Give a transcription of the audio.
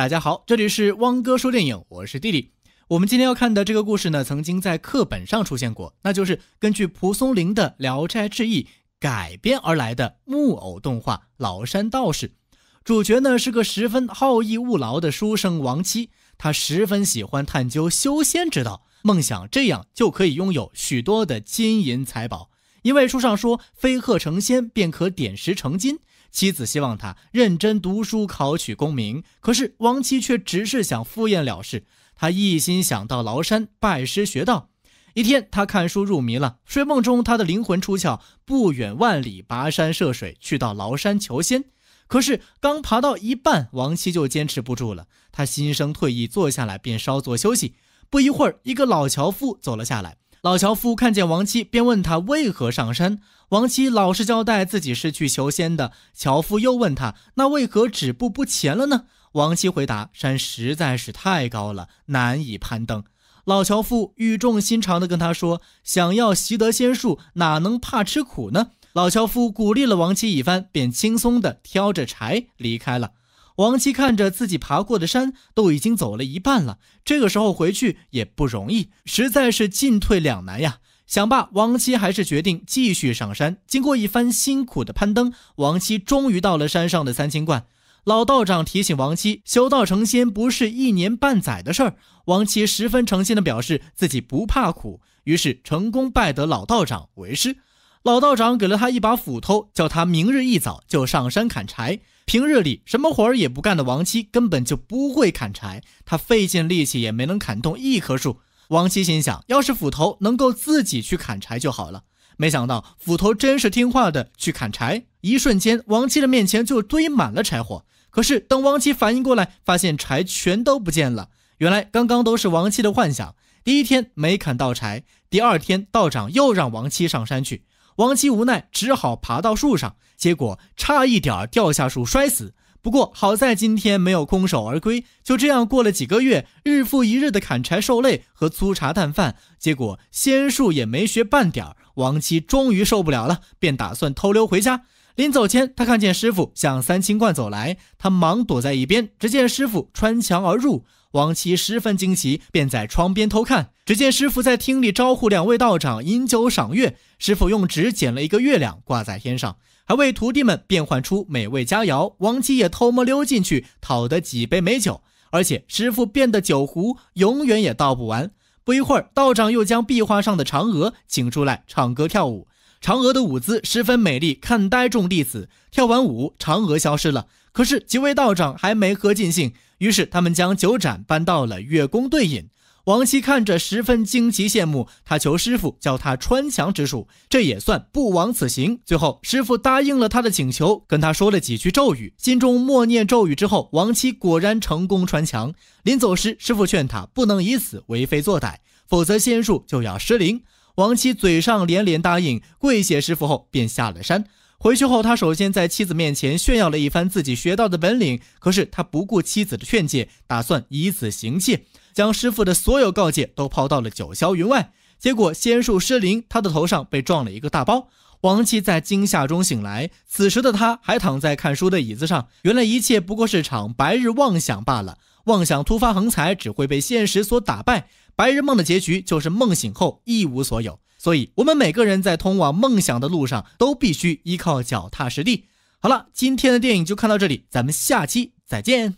大家好，这里是汪哥说电影，我是弟弟。我们今天要看的这个故事呢，曾经在课本上出现过，那就是根据蒲松龄的《聊斋志异》改编而来的木偶动画《崂山道士》。主角呢是个十分好逸恶劳的书生王七，他十分喜欢探究修仙之道，梦想这样就可以拥有许多的金银财宝，因为书上说飞鹤成仙便可点石成金。妻子希望他认真读书，考取功名。可是王七却只是想敷衍了事。他一心想到崂山拜师学道。一天，他看书入迷了，睡梦中他的灵魂出窍，不远万里，跋山涉水去到崂山求仙。可是刚爬到一半，王七就坚持不住了，他心生退意，坐下来便稍作休息。不一会儿，一个老樵夫走了下来。老樵夫看见王七，便问他为何上山。王七老实交代自己是去求仙的。樵夫又问他，那为何止步不前了呢？王七回答：山实在是太高了，难以攀登。老樵夫语重心长地跟他说：想要习得仙术，哪能怕吃苦呢？老樵夫鼓励了王七一番，便轻松地挑着柴离开了。王七看着自己爬过的山，都已经走了一半了，这个时候回去也不容易，实在是进退两难呀。想罢，王七还是决定继续上山。经过一番辛苦的攀登，王七终于到了山上的三清观。老道长提醒王七，修道成仙不是一年半载的事儿。王七十分诚心的表示自己不怕苦，于是成功拜得老道长为师。老道长给了他一把斧头，叫他明日一早就上山砍柴。平日里什么活儿也不干的王七根本就不会砍柴，他费尽力气也没能砍动一棵树。王七心想，要是斧头能够自己去砍柴就好了。没想到斧头真是听话的去砍柴，一瞬间，王七的面前就堆满了柴火。可是等王七反应过来，发现柴全都不见了。原来刚刚都是王七的幻想。第一天没砍到柴，第二天道长又让王七上山去。王七无奈，只好爬到树上，结果差一点掉下树摔死。不过好在今天没有空手而归。就这样过了几个月，日复一日的砍柴受累和粗茶淡饭，结果仙术也没学半点儿。王七终于受不了了，便打算偷溜回家。临走前，他看见师傅向三清观走来，他忙躲在一边。只见师傅穿墙而入，王七十分惊奇，便在窗边偷看。只见师傅在厅里招呼两位道长饮酒赏月，师傅用纸剪了一个月亮挂在天上，还为徒弟们变换出美味佳肴。王七也偷摸溜进去，讨得几杯美酒。而且师傅变的酒壶永远也倒不完。不一会儿，道长又将壁画上的嫦娥请出来唱歌跳舞。嫦娥的舞姿十分美丽，看呆众弟子。跳完舞，嫦娥消失了。可是几位道长还没喝尽兴，于是他们将酒盏搬到了月宫对饮。王七看着十分惊奇羡慕，他求师傅教他穿墙之术，这也算不枉此行。最后，师傅答应了他的请求，跟他说了几句咒语，心中默念咒语之后，王七果然成功穿墙。临走时，师傅劝他不能以此为非作歹，否则仙术就要失灵。王七嘴上连连答应，跪谢师傅后便下了山。回去后，他首先在妻子面前炫耀了一番自己学到的本领，可是他不顾妻子的劝诫，打算以此行窃，将师傅的所有告诫都抛到了九霄云外。结果仙术失灵，他的头上被撞了一个大包。王七在惊吓中醒来，此时的他还躺在看书的椅子上。原来一切不过是场白日妄想罢了。妄想突发横财，只会被现实所打败。白日梦的结局就是梦醒后一无所有，所以我们每个人在通往梦想的路上都必须依靠脚踏实地。好了，今天的电影就看到这里，咱们下期再见。